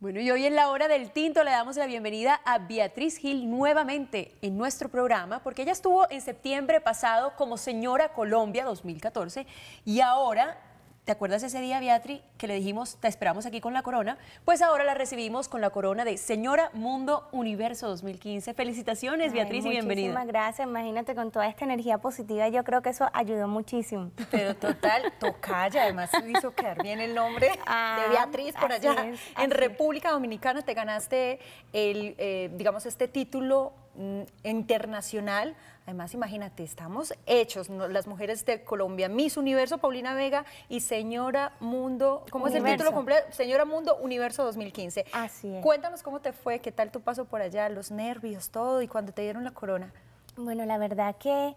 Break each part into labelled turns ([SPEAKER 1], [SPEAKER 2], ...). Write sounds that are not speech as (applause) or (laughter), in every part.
[SPEAKER 1] Bueno, y hoy en la hora del tinto le damos la bienvenida a Beatriz Gil nuevamente en nuestro programa, porque ella estuvo en septiembre pasado como señora Colombia 2014 y ahora ¿Te acuerdas ese día, Beatriz, que le dijimos, te esperamos aquí con la corona? Pues ahora la recibimos con la corona de Señora Mundo Universo 2015. Felicitaciones, Beatriz, y bienvenida. Muchísimas
[SPEAKER 2] gracias. Imagínate, con toda esta energía positiva, yo creo que eso ayudó muchísimo. Pero
[SPEAKER 1] total, tocaya. Además,
[SPEAKER 3] hizo quedar bien el nombre de ah, Beatriz por allá.
[SPEAKER 2] en República Dominicana te ganaste,
[SPEAKER 3] el, eh, digamos, este título Mm, internacional. Además, imagínate, estamos hechos, las mujeres de Colombia, Miss Universo, Paulina Vega y Señora Mundo, ¿cómo es el título completo? Señora Mundo Universo 2015. Así es. Cuéntanos cómo
[SPEAKER 2] te fue, qué tal tu paso por allá, los nervios, todo, y cuando te dieron la corona. Bueno, la verdad que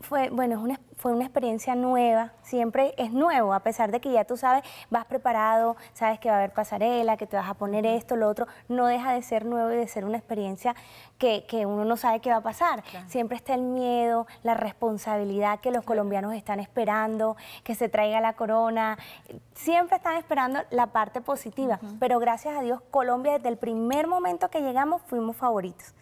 [SPEAKER 2] fue, bueno, es una fue una experiencia nueva, siempre es nuevo, a pesar de que ya tú sabes, vas preparado, sabes que va a haber pasarela, que te vas a poner esto, lo otro, no deja de ser nuevo y de ser una experiencia que, uno no sabe qué va a pasar. Siempre está el miedo, la responsabilidad que los colombianos están esperando, que se traiga la corona, siempre están esperando la parte positiva, pero gracias a Dios Colombia desde el primer momento que llegamos fuimos favoritos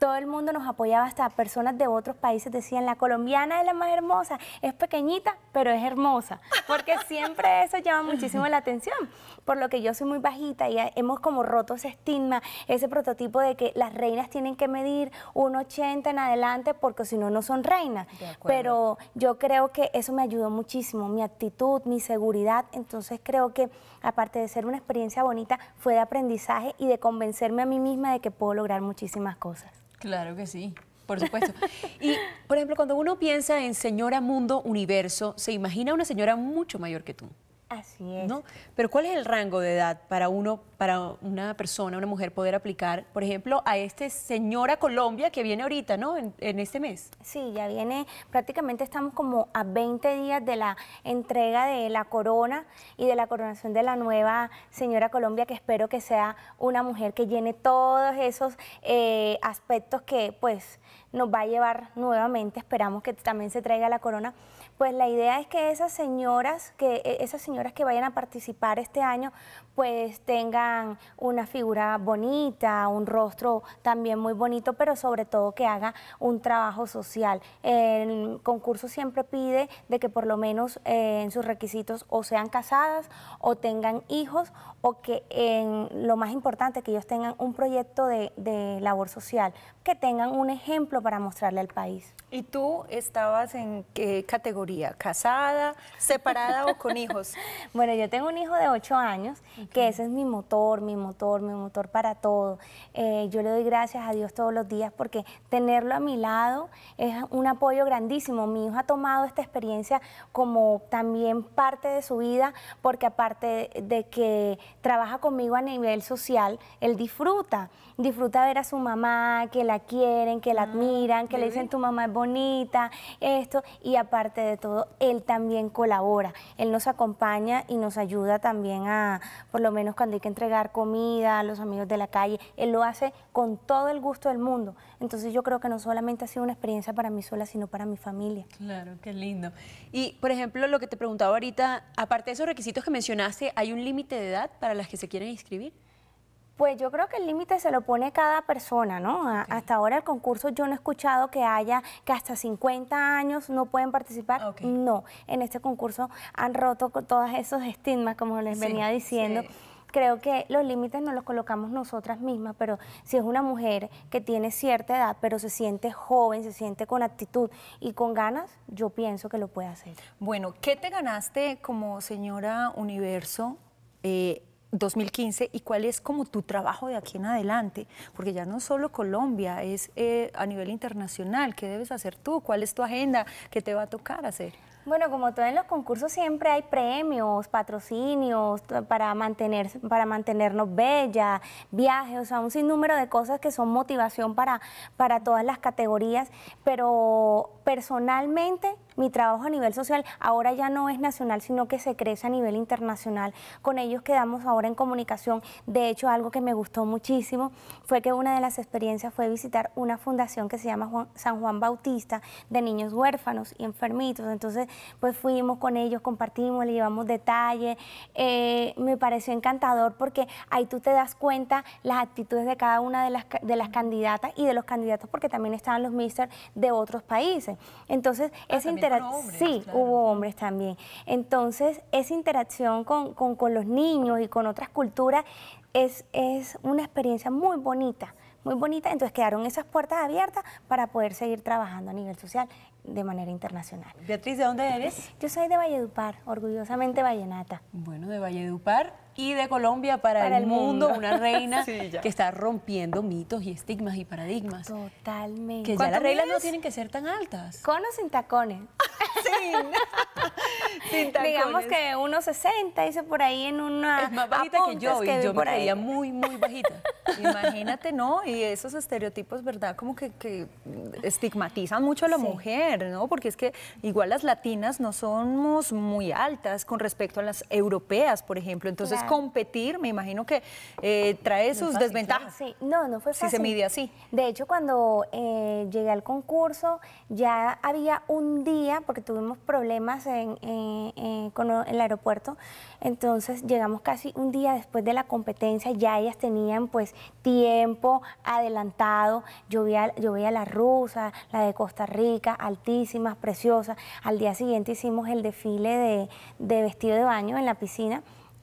[SPEAKER 2] todo el mundo nos apoyaba, hasta personas de otros países decían, la colombiana es la más hermosa, es pequeñita, pero es hermosa, porque (laughs) siempre eso llama muchísimo la atención, por lo que yo soy muy bajita y hemos como roto ese estigma, ese prototipo de que las reinas tienen que medir 1,80 en adelante, porque si no, no son reinas. Pero yo creo que eso me ayudó muchísimo, mi actitud, mi seguridad, entonces creo que aparte de ser una experiencia bonita, fue de aprendizaje y de convencerme a mí misma de que puedo lograr muchísimas cosas.
[SPEAKER 1] Claro que sí. Por supuesto. Y, por ejemplo, cuando uno piensa en señora mundo universo, se imagina una señora mucho mayor que tú. Así es. Pero ¿cuál es el rango de edad para uno, para una persona, una mujer
[SPEAKER 2] poder aplicar, por ejemplo, a este señora Colombia que viene ahorita, ¿no? En, este mes. Sí, ya viene, prácticamente estamos como a 20 días de la entrega de la corona y de la coronación de la nueva señora Colombia, que espero que sea una mujer que llene todos esos eh, aspectos que pues nos va a llevar nuevamente, esperamos que también se traiga la corona pues la idea es que esas señoras que, e, esas señoras que vayan a participar este año, pues tengan una figura bonita, un rostro también muy bonito, pero sobre todo que haga un trabajo social. El concurso siempre pide de que por lo menos eh, en sus requisitos o sean casadas o tengan hijos o que en lo más importante que ellos tengan un proyecto de labor social, que tengan un ejemplo para mostrarle al país. ¿Y tú estabas en qué categoría? ¿Casada, separada o con (laughs) hijos? Bueno, yo tengo un hijo de 8 años, que ese es mi motor, mi motor, mi motor para todo. Eh, yo le doy gracias a Dios todos los días porque tenerlo a mi lado es un apoyo grandísimo. Mi hijo ha tomado esta experiencia como también parte de su vida, porque aparte de que trabaja conmigo a nivel social, él disfruta disfruta ver a su mamá, que la quieren, que la ah, admiran, que le dicen tu mamá es bonita, esto, y aparte de todo, él también colabora, él nos acompaña y nos ayuda también a, por lo menos cuando hay que entregar comida a los amigos de la calle, él lo hace con todo el gusto del mundo. Entonces yo creo que no solamente ha sido una experiencia para mí sola, sino para mi familia.
[SPEAKER 1] Claro, qué lindo. Y, por ejemplo, lo que te preguntaba ahorita, aparte de esos requisitos que mencionaste, ¿hay un límite de edad para las que se quieren inscribir?
[SPEAKER 2] Pues yo creo que el límite se lo pone cada persona, ¿no? Hasta ahora el concurso yo no he escuchado que haya que hasta 50 años no pueden participar. No, en este concurso han roto todos esos estigmas, como les venía diciendo. creo que los límites no los colocamos nosotras mismas, pero si es una mujer que tiene cierta edad, pero se siente joven, se siente con actitud y con ganas, yo pienso que lo puede hacer.
[SPEAKER 3] Bueno, ¿qué te ganaste como señora Universo? Eh, 2015 y cuál es como tu trabajo de aquí en adelante, porque ya no solo Colombia, es eh, a nivel internacional, ¿qué debes hacer tú? ¿Cuál es tu agenda? ¿Qué te va a tocar hacer?
[SPEAKER 2] Bueno, como todo en los concursos siempre hay premios, patrocinios para, mantener, para mantenernos bella, viajes, o sea, un sinnúmero de cosas que son motivación para, para todas las categorías, pero personalmente mi trabajo a nivel social ahora ya no es nacional, sino que se crece a nivel internacional. Con ellos quedamos ahora en comunicación. De hecho, algo que me gustó muchísimo fue que una de las experiencias fue visitar una fundación que se llama San Juan Bautista de niños huérfanos y enfermitos. Entonces, pues fuimos con ellos, compartimos, le llevamos detalles. Eh, me pareció encantador porque ahí tú te das cuenta las actitudes de cada una de las, de las candidatas y de los candidatos, porque también estaban los ministers de otros países. Entonces, es ah, interesante Sí, hubo hombres también. Entonces, esa interacción con, con, con los niños y con otras culturas es, una experiencia muy bonita, muy bonita. Entonces quedaron esas puertas abiertas para poder seguir trabajando a nivel social de manera internacional. Beatriz, ¿de dónde eres? Yo soy de Valledupar, orgullosamente vallenata. Bueno, de Valledupar y de Colombia para, el, mundo, una reina (laughs) que está
[SPEAKER 1] rompiendo mitos y estigmas y paradigmas.
[SPEAKER 2] Totalmente. Que ya las reglas no tienen que ser tan altas. Con o sin tacones. (laughs) (laughs) Digamos que unos 60, hice por ahí en una. Es más bajita que yo, y yo me creía muy, muy bajita.
[SPEAKER 3] (laughs) Imagínate, ¿no? Y esos estereotipos, ¿verdad? Como que, que estigmatizan mucho a la mujer, ¿no? Porque es que igual las latinas no somos muy altas con respecto a las europeas, por ejemplo. Entonces,
[SPEAKER 2] competir, me imagino que eh, trae sus desventajas. Sí, no, no fue Si se mide así. De hecho, cuando eh, llegué al concurso, ya había un día, porque tuvimos problemas en, con el aeropuerto, entonces llegamos casi un día después de la competencia, ya ellas tenían pues tiempo adelantado, yo veía, la rusa, la de Costa Rica, altísimas, preciosas, al día siguiente hicimos el desfile de, vestido de baño en la piscina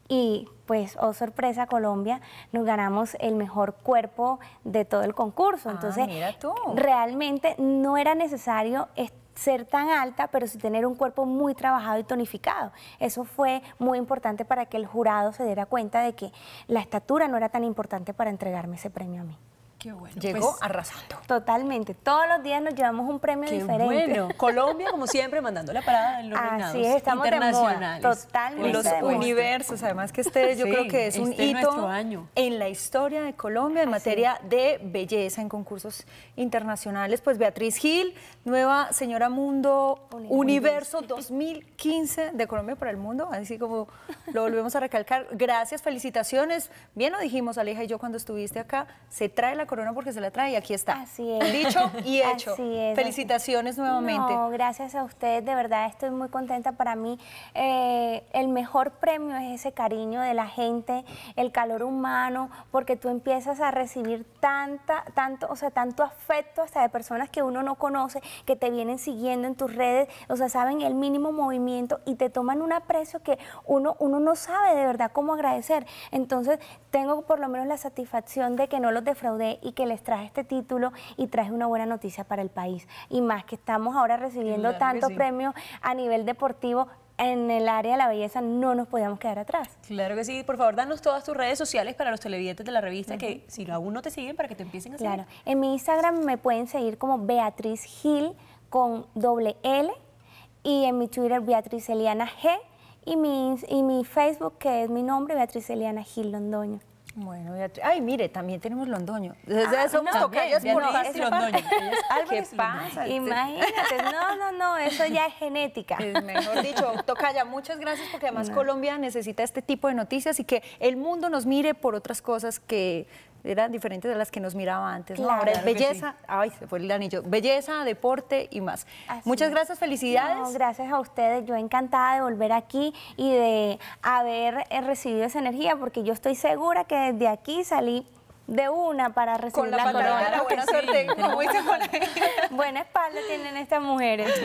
[SPEAKER 2] y pues, oh sorpresa, Colombia, nos ganamos el mejor cuerpo de todo el concurso. Ah, entonces, tú. realmente no era necesario estar ser tan alta, pero sí tener un cuerpo muy trabajado y tonificado. Eso fue muy importante para que el jurado se diera cuenta de que la estatura no era tan importante para entregarme ese premio a mí. Qué bueno. Llegó pues, arrasando. Totalmente. Todos los días nos llevamos un premio Qué diferente. Bueno.
[SPEAKER 1] (laughs) Colombia, como siempre, mandando la parada en los Así internacionales. Totalmente. los universos. Además que este yo creo que es un este hito en la historia de Colombia
[SPEAKER 3] en materia de belleza en concursos internacionales. Pues Beatriz Gil, nueva señora Mundo Universo, 2015 de Colombia para el mundo. Así como lo volvemos a recalcar. Gracias, felicitaciones. Bien lo dijimos, Aleja y yo, cuando estuviste acá.
[SPEAKER 2] Se trae la corona porque se la trae y aquí está. Así es. Dicho y (laughs) hecho. Así es, Felicitaciones nuevamente. No, gracias a ustedes, de verdad estoy muy contenta. Para mí eh, el mejor premio es ese cariño de la gente, el calor humano, porque tú empiezas a recibir tanta, tanto, o sea, tanto afecto hasta de personas que uno no conoce, que te vienen siguiendo en tus redes, o sea, saben el mínimo movimiento y te toman un aprecio que uno, uno no sabe de verdad cómo agradecer. Entonces, tengo por lo menos la satisfacción de que no los defraudé y que les traje este título y traje una buena noticia para el país. Y más que estamos ahora recibiendo tanto premio a nivel deportivo, en el área de la belleza no nos podíamos quedar atrás. Claro
[SPEAKER 1] que sí. Por favor, danos todas tus redes sociales para los televidentes de la revista, que si aún no te siguen, para que te empiecen a seguir. Claro.
[SPEAKER 2] En mi Instagram me pueden seguir como Beatriz Gil con doble L y en mi Twitter Beatriz Eliana G y mi, y mi Facebook, que es mi nombre, Beatriz Eliana Gil Londoño. Bueno, Ay, mire, también tenemos Londoño. Desde somos por Londoño.
[SPEAKER 3] ¿Qué pasa? Este. Imagínate. No, no, no, eso ya es genética. mejor dicho, tocaya, muchas gracias porque además Colombia necesita este tipo de noticias y que el mundo nos mire por otras cosas que eran diferentes de las que nos miraba antes. belleza, ay, fue el anillo, belleza, deporte y más. Muchas gracias, felicidades.
[SPEAKER 2] gracias a ustedes, yo encantada de volver aquí y de haber eh, recibido esa energía, porque yo estoy segura que desde aquí salí de una para recibir Con la, la Con La buena suerte, (laughs) Buena espalda tienen estas mujeres.